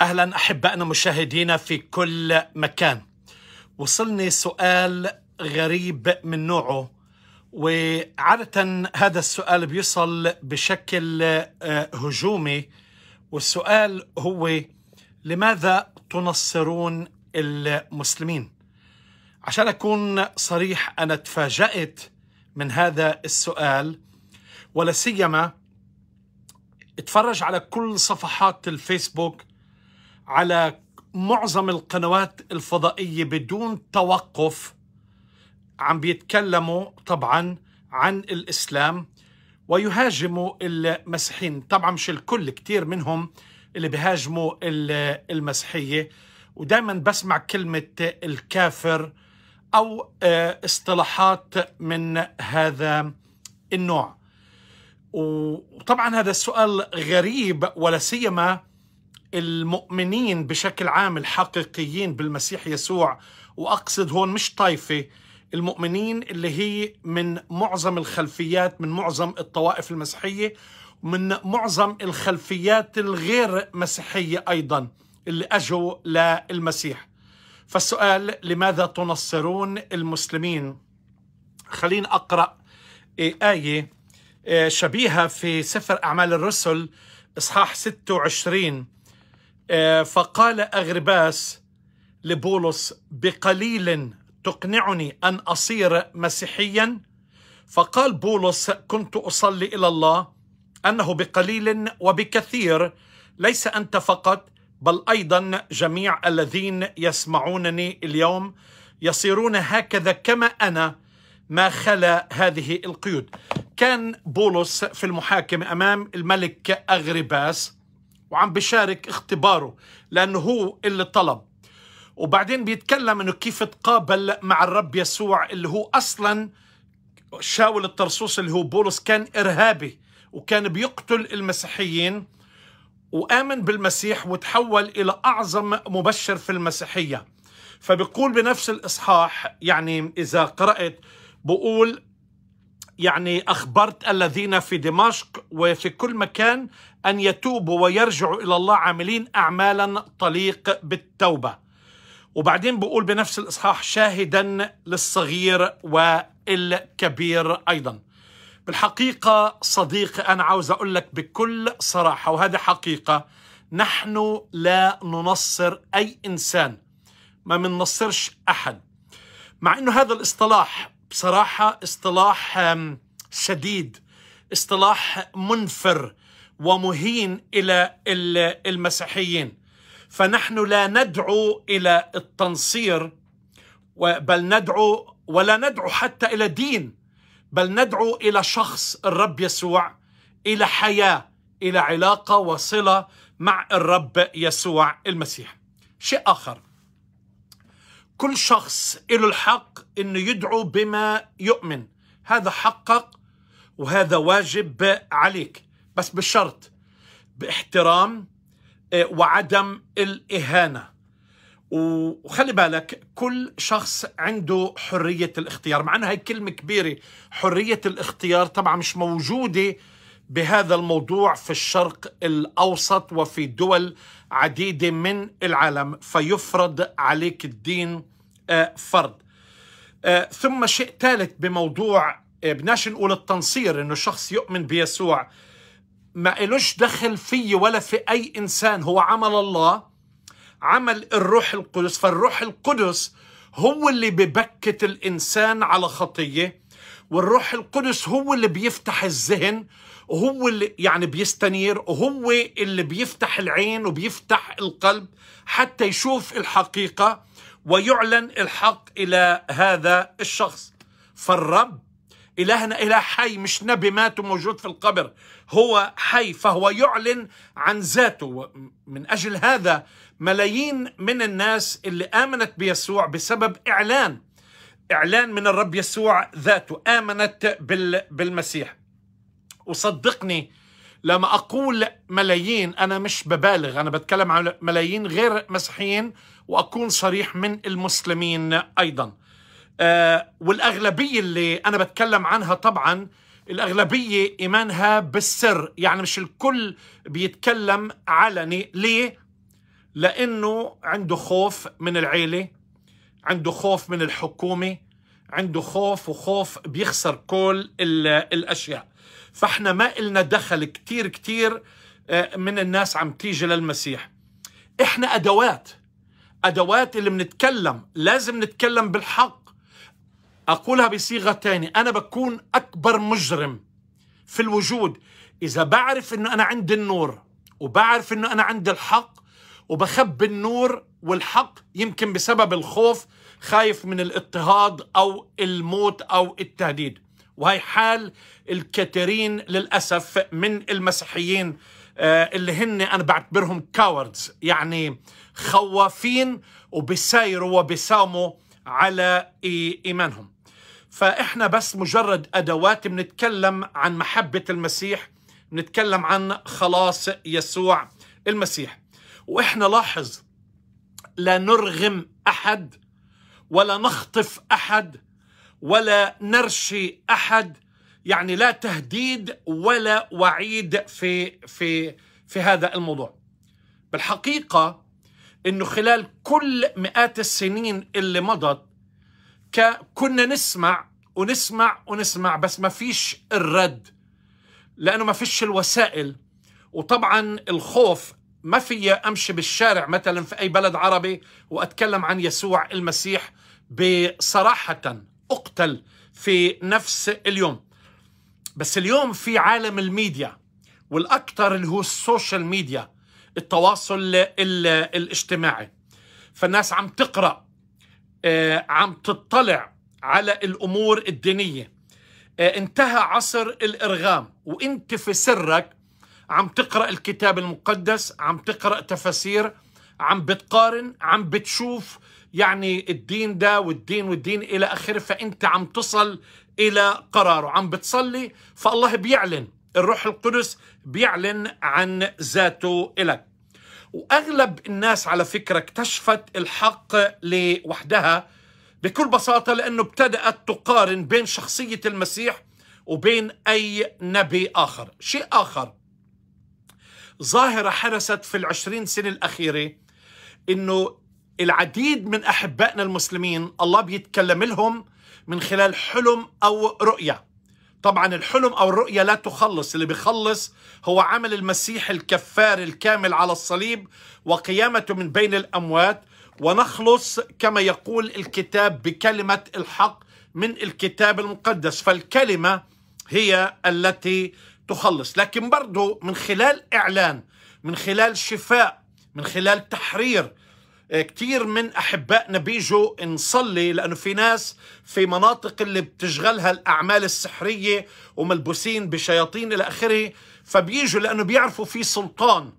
اهلا احبائنا مشاهدينا في كل مكان وصلني سؤال غريب من نوعه وعادة هذا السؤال بيصل بشكل آه، هجومي والسؤال هو لماذا تنصرون المسلمين؟ عشان أكون صريح أنا تفاجأت من هذا السؤال ولا سيما اتفرج على كل صفحات الفيسبوك على معظم القنوات الفضائية بدون توقف عم بيتكلموا طبعا عن الإسلام ويهاجموا المسيحيين طبعا مش الكل كتير منهم اللي بيهاجموا المسيحية ودائما بسمع كلمة الكافر أو آه، اصطلاحات من هذا النوع وطبعا هذا السؤال غريب ولا سيما المؤمنين بشكل عام الحقيقيين بالمسيح يسوع واقصد هون مش طائفه المؤمنين اللي هي من معظم الخلفيات من معظم الطوائف المسيحيه ومن معظم الخلفيات الغير مسيحيه ايضا اللي اجوا للمسيح فالسؤال لماذا تنصرون المسلمين خليني اقرا ايه, آية،, إيه، شبيهه في سفر اعمال الرسل اصحاح 26 آه، فقال أغرباس لبولس بقليل تقنعني أن أصير مسيحيا فقال بولس كنت أصلي إلى الله أنه بقليل وبكثير ليس أنت فقط بل أيضا جميع الذين يسمعونني اليوم يصيرون هكذا كما أنا ما خلا هذه القيود كان بولس في المحاكمة أمام الملك أغرباس وعم بشارك اختباره لأنه هو اللي طلب وبعدين بيتكلم انه كيف تقابل مع الرب يسوع اللي هو اصلا شاول الطرسوس اللي هو بولس كان ارهابي وكان بيقتل المسيحيين وامن بالمسيح وتحول الى اعظم مبشر في المسيحيه فبيقول بنفس الاصحاح يعني اذا قرات بقول يعني أخبرت الذين في دمشق وفي كل مكان أن يتوبوا ويرجعوا إلى الله عاملين أعمالا تليق بالتوبة وبعدين بقول بنفس الإصحاح شاهدا للصغير والكبير أيضا بالحقيقة صديقي أنا عاوز أقول لك بكل صراحة وهذا حقيقة نحن لا ننصر أي إنسان ما مننصرش أحد مع أنه هذا الاصطلاح بصراحة اصطلاح شديد اصطلاح منفر ومهين إلى المسيحيين فنحن لا ندعو إلى التنصير بل ندعو ولا ندعو حتى إلى دين بل ندعو إلى شخص الرب يسوع إلى حياة إلى علاقة وصلة مع الرب يسوع المسيح شيء آخر كل شخص له الحق انه يدعو بما يؤمن هذا حقك وهذا واجب عليك بس بشرط باحترام آه، وعدم الاهانه وخلي بالك كل شخص عنده حرية الاختيار مع أنها هي كلمة كبيرة حرية الاختيار طبعا مش موجودة بهذا الموضوع في الشرق الأوسط وفي دول عديدة من العالم فيفرض عليك الدين آه، فرض آه، ثم شيء ثالث بموضوع آه، بدناش نقول التنصير انه شخص يؤمن بيسوع ما إلوش دخل فيه ولا في أي إنسان هو عمل الله عمل الروح القدس فالروح القدس هو اللي ببكت الإنسان على خطية والروح القدس هو اللي بيفتح الذهن وهو اللي يعني بيستنير وهو اللي بيفتح العين وبيفتح القلب حتى يشوف الحقيقة ويعلن الحق إلى هذا الشخص فالرب إلهنا إله حي مش نبي مات وموجود في القبر هو حي فهو يعلن عن ذاته من أجل هذا ملايين من الناس اللي آمنت بيسوع بسبب إعلان إعلان من الرب يسوع ذاته آمنت بالمسيح وصدقني لما أقول ملايين أنا مش ببالغ أنا بتكلم عن ملايين غير مسيحيين وأكون صريح من المسلمين أيضا آه والأغلبية اللي أنا بتكلم عنها طبعا الأغلبية إيمانها بالسر يعني مش الكل بيتكلم علني ليه؟ لأنه عنده خوف من العيلة عنده خوف من الحكومة عنده خوف وخوف بيخسر كل الأشياء فاحنا ما إلنا دخل كتير كتير آه، من الناس عم تيجي للمسيح احنا أدوات أدوات اللي بنتكلم لازم نتكلم بالحق أقولها بصيغة تانية أنا بكون أكبر مجرم في الوجود إذا بعرف أنه أنا عندي النور وبعرف أنه أنا عندي الحق وبخبي النور والحق يمكن بسبب الخوف خايف من الاضطهاد أو الموت أو التهديد وهي حال الكثيرين للأسف من المسيحيين آه، اللي هن أنا بعتبرهم كاوردز يعني خوافين وبسايروا وبساموا على إيمانهم فإحنا بس مجرد أدوات بنتكلم عن محبة المسيح بنتكلم عن خلاص يسوع المسيح واحنا لاحظ لا نرغم احد ولا نخطف احد ولا نرشي احد يعني لا تهديد ولا وعيد في في في هذا الموضوع بالحقيقه انه خلال كل مئات السنين اللي مضت كنا نسمع ونسمع ونسمع بس ما فيش الرد لانه ما فيش الوسائل وطبعا الخوف ما في أمشي بالشارع مثلا في أي بلد عربي وأتكلم عن يسوع المسيح بصراحة أقتل في نفس اليوم بس اليوم في عالم الميديا والأكثر اللي هو السوشيال ميديا التواصل الاجتماعي فالناس عم تقرأ آه، عم تطلع على الأمور الدينية آه، انتهى عصر الإرغام وانت في سرك عم تقرأ الكتاب المقدس عم تقرأ تفاسير عم بتقارن عم بتشوف يعني الدين ده والدين والدين إلى آخره فأنت عم تصل إلى قراره عم بتصلي فالله بيعلن الروح القدس بيعلن عن ذاته إلك وأغلب الناس على فكرة اكتشفت الحق لوحدها بكل بساطة لأنه ابتدأت تقارن بين شخصية المسيح وبين أي نبي آخر شيء آخر ظاهرة حدثت في العشرين سنة الأخيرة إنه العديد من أحبائنا المسلمين الله بيتكلم لهم من خلال حلم أو رؤية طبعا الحلم أو الرؤية لا تخلص اللي بيخلص هو عمل المسيح الكفار الكامل على الصليب وقيامته من بين الأموات ونخلص كما يقول الكتاب بكلمة الحق من الكتاب المقدس فالكلمة هي التي تخلص لكن برضه من خلال إعلان من خلال شفاء من خلال تحرير آه، كثير من أحبائنا بيجوا نصلي لأنه في ناس في مناطق اللي بتشغلها الأعمال السحرية وملبوسين بشياطين إلى آخره فبيجوا لأنه بيعرفوا في سلطان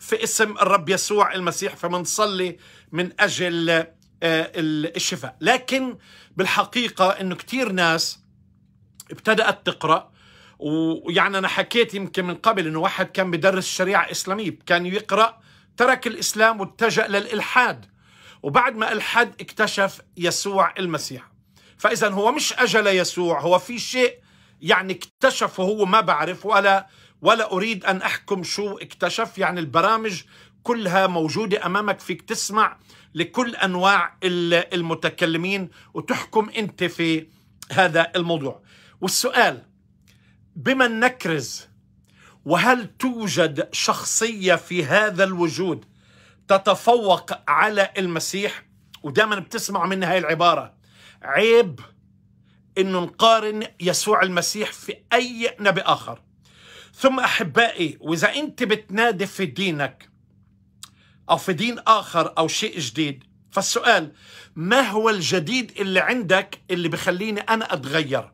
في اسم الرب يسوع المسيح فمنصلي من أجل آه، الشفاء لكن بالحقيقة أنه كثير ناس ابتدأت تقرأ ويعني أنا حكيت يمكن من قبل إنه واحد كان بدرس الشريعه الاسلاميه كان يقرأ ترك الإسلام واتجا للإلحاد وبعد ما الحد اكتشف يسوع المسيح فإذا هو مش أجل يسوع هو في شيء يعني اكتشفه هو ما بعرف ولا ولا أريد أن أحكم شو اكتشف يعني البرامج كلها موجودة أمامك فيك تسمع لكل أنواع المتكلمين وتحكم أنت في هذا الموضوع والسؤال بمن نكرز وهل توجد شخصيه في هذا الوجود تتفوق على المسيح ودائما بتسمع من هاي العباره عيب انه نقارن يسوع المسيح في اي نبي اخر ثم احبائي واذا انت بتنادي في دينك او في دين اخر او شيء جديد فالسؤال ما هو الجديد اللي عندك اللي بخليني انا اتغير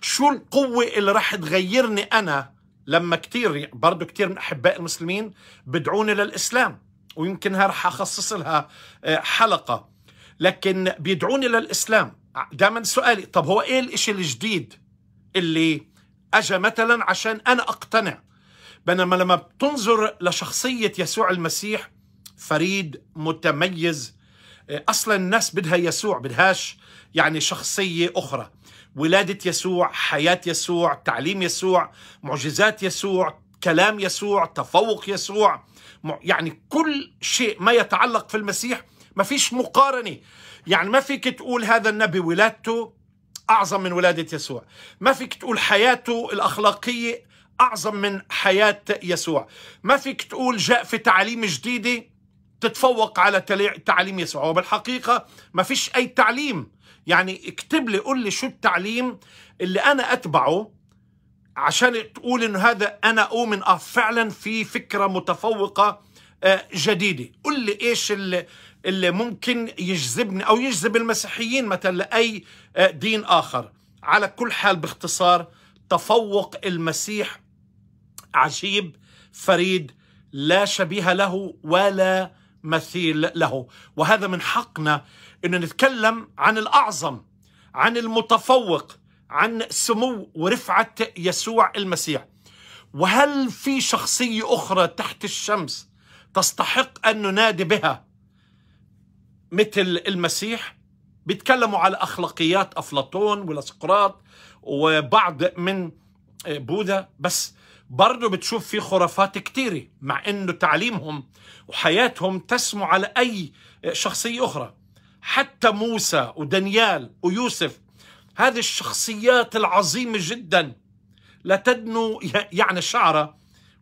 شو القوة اللي رح تغيرني أنا لما كتير برضو كتير من أحباء المسلمين بدعوني للإسلام ويمكنها رح أخصص لها آه، حلقة لكن بيدعوني للإسلام دائما سؤالي طب هو إيه الإشي الجديد اللي أجا مثلا عشان أنا أقتنع بينما لما بتنظر لشخصية يسوع المسيح فريد متميز اصلا الناس بدها يسوع بدهاش يعني شخصيه اخرى ولاده يسوع حياه يسوع تعليم يسوع معجزات يسوع كلام يسوع تفوق يسوع يعني كل شيء ما يتعلق في المسيح ما فيش مقارنه يعني ما فيك تقول هذا النبي ولادته اعظم من ولاده يسوع ما فيك تقول حياته الاخلاقيه اعظم من حياه يسوع ما فيك تقول جاء في تعاليم جديده تتفوق على تعليم يسوع وبالحقيقة ما فيش أي تعليم يعني اكتب لي قول لي شو التعليم اللي أنا أتبعه عشان تقول إنه هذا أنا أؤمن أه فعلا في فكرة متفوقة آه، جديدة قل لي إيش اللي, اللي ممكن يجذبني أو يجذب المسيحيين مثلا لأي آه، دين آخر على كل حال باختصار تفوق المسيح عجيب فريد لا شبيه له ولا مثيل له وهذا من حقنا أن نتكلم عن الأعظم عن المتفوق عن سمو ورفعة يسوع المسيح وهل في شخصية أخرى تحت الشمس تستحق أن ننادي بها مثل المسيح بيتكلموا على أخلاقيات أفلاطون ولا سقراط وبعض من بوذا بس برضه بتشوف في خرافات كتيرة مع انه تعليمهم وحياتهم تسمو على اي شخصية اخرى حتى موسى ودانيال ويوسف هذه الشخصيات العظيمة جدا لا تدنو يعني شعرة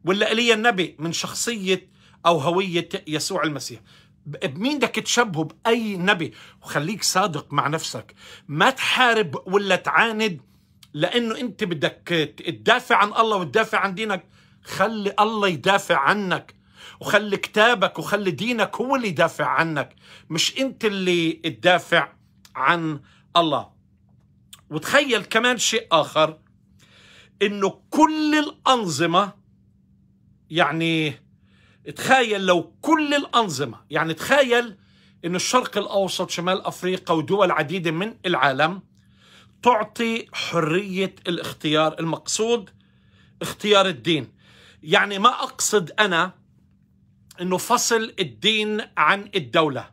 ولا إلي النبي من شخصية أو هوية يسوع المسيح بمين بدك تشبهه بأي نبي وخليك صادق مع نفسك ما تحارب ولا تعاند لانه انت بدك تدافع عن الله وتدافع عن دينك خلي الله يدافع عنك وخلي كتابك وخلي دينك هو اللي يدافع عنك مش انت اللي تدافع عن الله وتخيل كمان شيء اخر انه كل الانظمه يعني تخيل لو كل الانظمه يعني تخيل انه الشرق الاوسط شمال افريقيا ودول عديده من العالم تعطي حرية الاختيار المقصود اختيار الدين يعني ما أقصد أنا أنه فصل الدين عن الدولة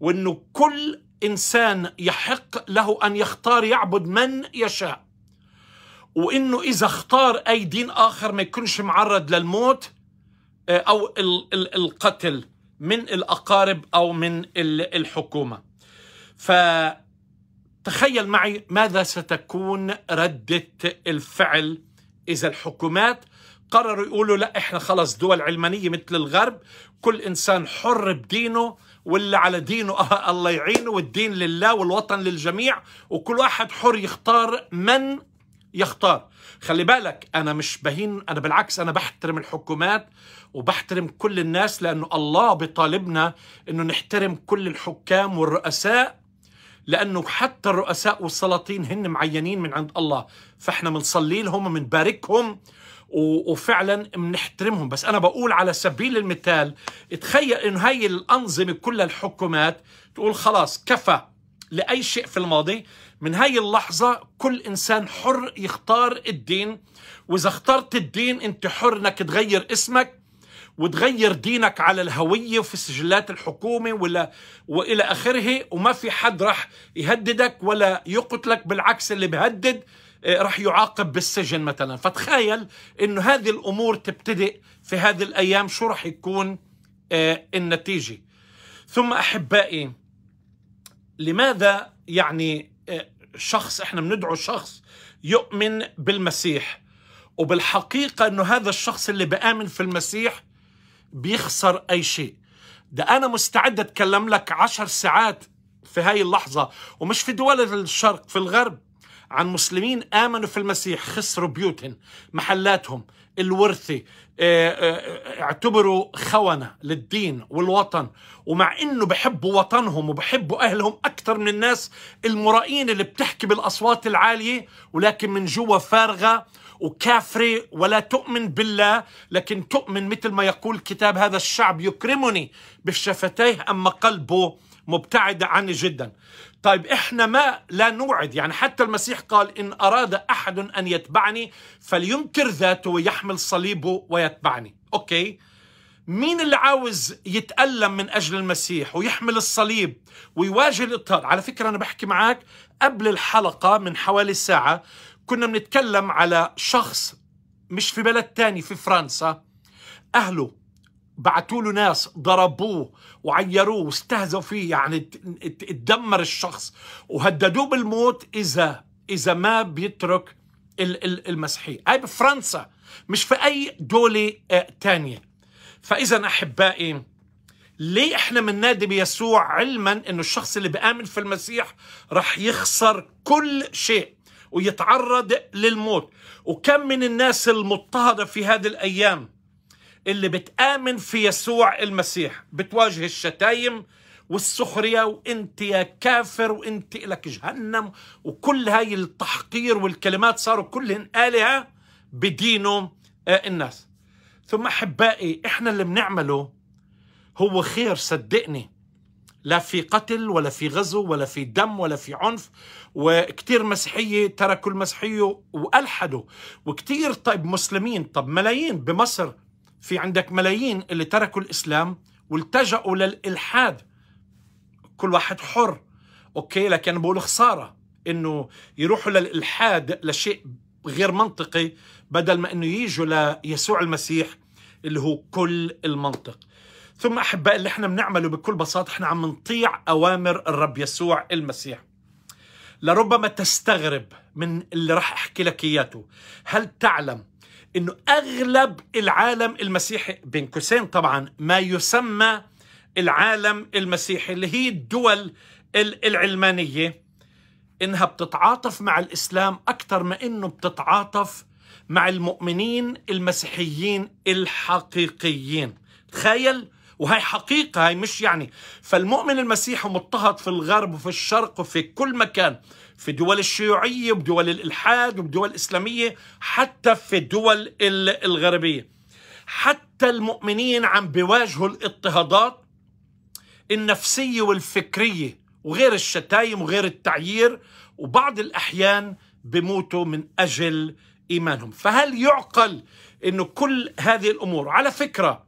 وأنه كل إنسان يحق له أن يختار يعبد من يشاء وانه اذا اختار اي دين اخر ما يكونش معرض للموت آه، او القتل من الاقارب او من الحكومه ف تخيل معي ماذا ستكون ردة الفعل إذا الحكومات قرروا يقولوا لا إحنا خلص دول علمانية مثل الغرب كل إنسان حر بدينه واللي على دينه الله يعينه والدين لله والوطن للجميع وكل واحد حر يختار من يختار خلي بالك أنا مش بهين أنا بالعكس أنا بحترم الحكومات وبحترم كل الناس لأنه الله بطالبنا أنه نحترم كل الحكام والرؤساء لأنه حتى الرؤساء والسلاطين هن معينين من عند الله فإحنا بنصلي لهم وبنباركهم وفعلا بنحترمهم بس أنا بقول على سبيل المثال تخيل إنه هاي الأنظمة كلها الحكومات تقول خلاص كفى لأي شيء في الماضي من هاي اللحظة كل إنسان حر يختار الدين وإذا اخترت الدين أنت حر أنك تغير اسمك وتغير دينك على الهوية وفي سجلات الحكومة ولا وإلى آخره وما في حد رح يهددك ولا يقتلك بالعكس اللي بهدد آه، رح يعاقب بالسجن مثلا فتخيل انه هذه الامور تبتدئ في هذه الايام شو رح يكون آه، النتيجه ثم احبائي لماذا يعني آه، شخص احنا بندعو شخص يؤمن بالمسيح وبالحقيقه انه هذا الشخص اللي بامن في المسيح بيخسر أي شيء ده أنا مستعد أتكلم لك عشر ساعات في هاي اللحظة ومش في دول الشرق في الغرب عن مسلمين آمنوا في المسيح خسروا بيوتهم محلاتهم الورثة آه، آه، اعتبروا خونة للدين والوطن ومع انه بحبوا وطنهم وبحبوا اهلهم اكثر من الناس المرائين اللي بتحكي بالاصوات العالية ولكن من جوا فارغة وكافرة ولا تؤمن بالله لكن تؤمن مثل ما يقول كتاب هذا الشعب يكرمني بشفتيه أما قلبه مبتعدة عني جدا طيب إحنا ما لا نوعد يعني حتى المسيح قال إن أراد أحد أن يتبعني فلينكر ذاته ويحمل صليبه ويتبعني أوكي مين اللي عاوز يتألم من أجل المسيح ويحمل الصليب ويواجه الإضطهاد على فكرة أنا بحكي معاك قبل الحلقة من حوالي ساعة كنا بنتكلم على شخص مش في بلد تاني في فرنسا أهله بعتوا له ناس ضربوه وعيروه واستهزوا فيه يعني تدمر الشخص وهددوه بالموت اذا اذا ما بيترك المسيحيه هاي بفرنسا مش في اي دوله آه، تانية فاذا احبائي ليه احنا بننادي بيسوع علما انه الشخص اللي بآمن في المسيح رح يخسر كل شيء ويتعرض للموت وكم من الناس المضطهده في هذه الايام اللي بتآمن في يسوع المسيح بتواجه الشتايم والسخرية وانت يا كافر وانت لك جهنم وكل هاي التحقير والكلمات صاروا كلهن آلهة بدينوا آه، الناس ثم أحبائي إحنا اللي بنعمله هو خير صدقني لا في قتل ولا في غزو ولا في دم ولا في عنف وكتير مسيحية تركوا المسيحية وألحدوا وكتير طيب مسلمين طب ملايين بمصر في عندك ملايين اللي تركوا الإسلام والتجأوا للإلحاد كل واحد حر أوكي لكن بقول خسارة إنه يروحوا للإلحاد لشيء غير منطقي بدل ما إنه يجوا ليسوع المسيح اللي هو كل المنطق ثم أحباء اللي احنا بنعمله بكل بساطة احنا عم نطيع أوامر الرب يسوع المسيح لربما تستغرب من اللي راح أحكي لك إياته هل تعلم انه اغلب العالم المسيحي بين قوسين طبعا ما يسمى العالم المسيحي اللي هي الدول العلمانيه انها بتتعاطف مع الاسلام اكثر ما انه بتتعاطف مع المؤمنين المسيحيين الحقيقيين تخيل وهي حقيقة هي مش يعني فالمؤمن المسيحي مضطهد في الغرب وفي الشرق وفي كل مكان في دول الشيوعية وبدول الإلحاد وبدول الإسلامية حتى في الدول الغربية حتى المؤمنين عم بيواجهوا الاضطهادات النفسية والفكرية وغير الشتايم وغير التعيير وبعض الأحيان بموتوا من أجل إيمانهم فهل يعقل أنه كل هذه الأمور على فكرة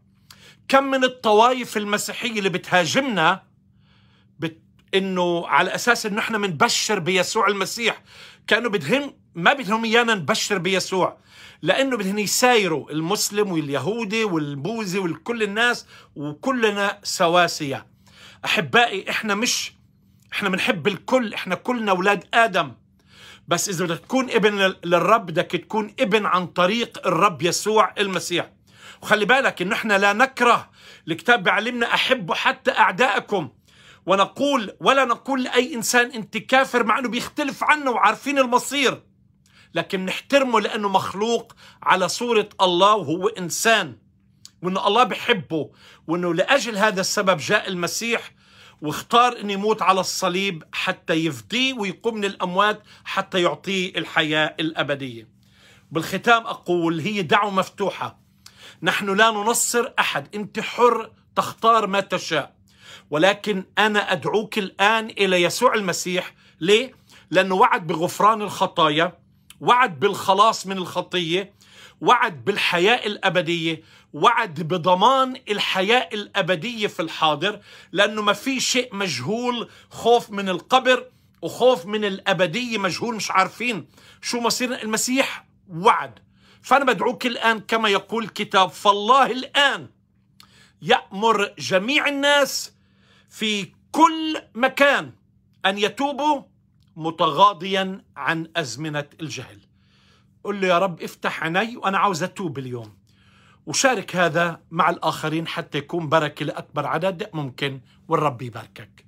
كم من الطوائف المسيحية اللي بتهاجمنا بت انه على اساس انه احنا بنبشر بيسوع المسيح كانوا بدهم ما بدهم ايانا نبشر بيسوع لانه بدهم يسايروا المسلم واليهودي والبوذي وكل الناس وكلنا سواسيه احبائي احنا مش احنا بنحب الكل احنا كلنا اولاد ادم بس اذا بدك تكون ابن للرب بدك تكون ابن عن طريق الرب يسوع المسيح وخلي بالك ان احنا لا نكره الكتاب بيعلمنا احبوا حتى اعدائكم ونقول ولا نقول لأي إنسان أنت كافر مع أنه بيختلف عنه وعارفين المصير لكن نحترمه لأنه مخلوق على صورة الله وهو إنسان وأنه الله بحبه وأنه لأجل هذا السبب جاء المسيح واختار أن يموت على الصليب حتى يفديه ويقوم من الأموات حتى يعطيه الحياة الأبدية بالختام أقول هي دعوة مفتوحة نحن لا ننصر أحد أنت حر تختار ما تشاء ولكن أنا أدعوك الآن إلى يسوع المسيح ليه؟ لأنه وعد بغفران الخطايا وعد بالخلاص من الخطية وعد بالحياة الأبدية وعد بضمان الحياة الأبدية في الحاضر لأنه ما في شيء مجهول خوف من القبر وخوف من الأبدية مجهول مش عارفين شو مصير المسيح وعد فأنا بدعوك الآن كما يقول الكتاب فالله الآن يأمر جميع الناس في كل مكان أن يتوبوا متغاضيا عن أزمنة الجهل قل له يا رب افتح عيني وأنا عاوز أتوب اليوم وشارك هذا مع الآخرين حتى يكون بركة لأكبر عدد ممكن والرب يباركك